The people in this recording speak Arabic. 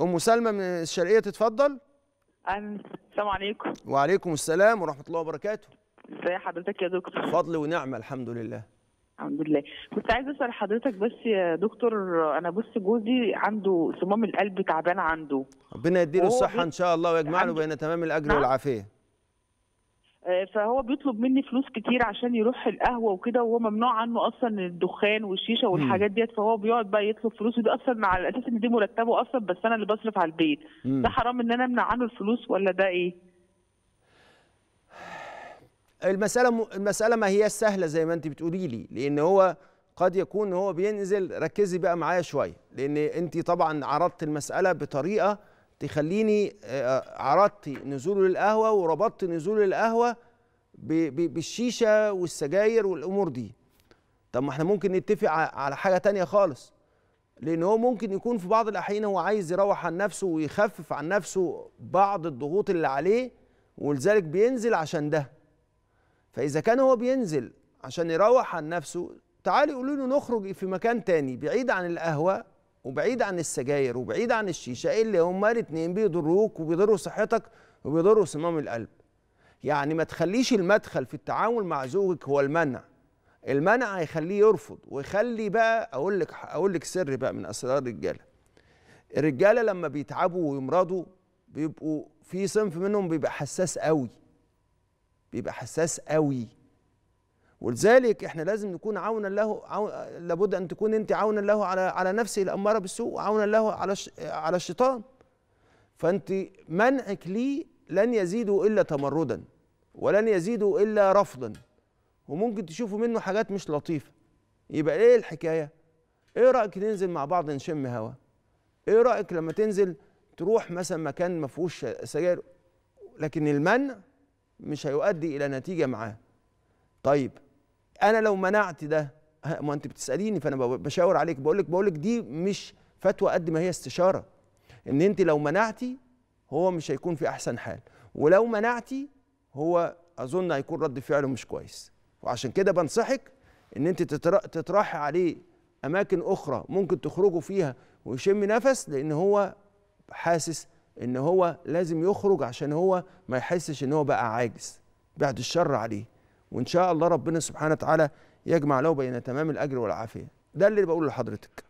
ام سلمى من الشرقيه تتفضل السلام عليكم وعليكم السلام ورحمه الله وبركاته ازي حضرتك يا دكتور فضل ونعمه الحمد لله الحمد لله كنت عايزه اسال حضرتك بس يا دكتور انا بص جوزي عنده صمام القلب تعبان عنده ربنا يديله الصحه ان شاء الله ويجمع له بين تمام الاجر نعم. والعافيه آه، فهو بيطلب مني فلوس كتير عشان يروح القهوه وكده وهو ممنوع عنه اصلا الدخان والشيشه والحاجات ديت فهو بيقعد بقى يطلب فلوس ودي اصلا على اساس ان دي مرتبه اصلا بس انا اللي بصرف على البيت مم. ده حرام ان انا امنع عنه الفلوس ولا ده ايه؟ المساله م... المساله ما هي سهله زي ما انت بتقولي لي لان هو قد يكون هو بينزل ركزي بقى معايا شويه لان انت طبعا عرضت المساله بطريقه تخليني آه، عرضت نزوله للقهوه وربطت نزوله للقهوه بالشيشه والسجاير والامور دي طب ما احنا ممكن نتفق على حاجه تانية خالص لان هو ممكن يكون في بعض الاحيان هو عايز يروح عن نفسه ويخفف عن نفسه بعض الضغوط اللي عليه ولذلك بينزل عشان ده فاذا كان هو بينزل عشان يروح عن نفسه تعالي قولوا له نخرج في مكان تاني بعيد عن القهوه وبعيد عن السجاير وبعيد عن الشيشه اللي هما الاثنين بيضروك وبيضروا صحتك وبيضروا صمام القلب يعني ما تخليش المدخل في التعامل مع زوجك هو المنع المنع هيخليه يرفض ويخلي بقى اقول لك اقول لك سر بقى من اسرار الرجاله الرجاله لما بيتعبوا ويمرضوا بيبقوا في صنف منهم بيبقى حساس قوي بيبقى حساس قوي ولذلك احنا لازم نكون عونا له عون لابد ان تكون انت عونا له على على نفسه الاماره بالسوء وعونا له على على الشيطان فانت منعك ليه لن يزيدوا الا تمردا ولن يزيدوا الا رفضا وممكن تشوفوا منه حاجات مش لطيفه يبقى ايه الحكايه ايه رايك ننزل مع بعض نشم هوا ايه رايك لما تنزل تروح مثلا مكان ما فيهوش سجاير لكن المنع مش هيؤدي الى نتيجه معاه طيب انا لو منعت ده ما انت بتساليني فانا بشاور عليك بقول لك بقول لك دي مش فتوى قد ما هي استشاره ان انت لو منعتي هو مش هيكون في احسن حال ولو منعتي هو اظن هيكون رد فعله مش كويس وعشان كده بنصحك ان انت تطرحي عليه اماكن اخرى ممكن تخرجوا فيها ويشم نفس لان هو حاسس ان هو لازم يخرج عشان هو ما يحسش ان هو بقى عاجز بعد الشر عليه وان شاء الله ربنا سبحانه وتعالى يجمع له بين تمام الاجر والعافيه ده اللي بقوله لحضرتك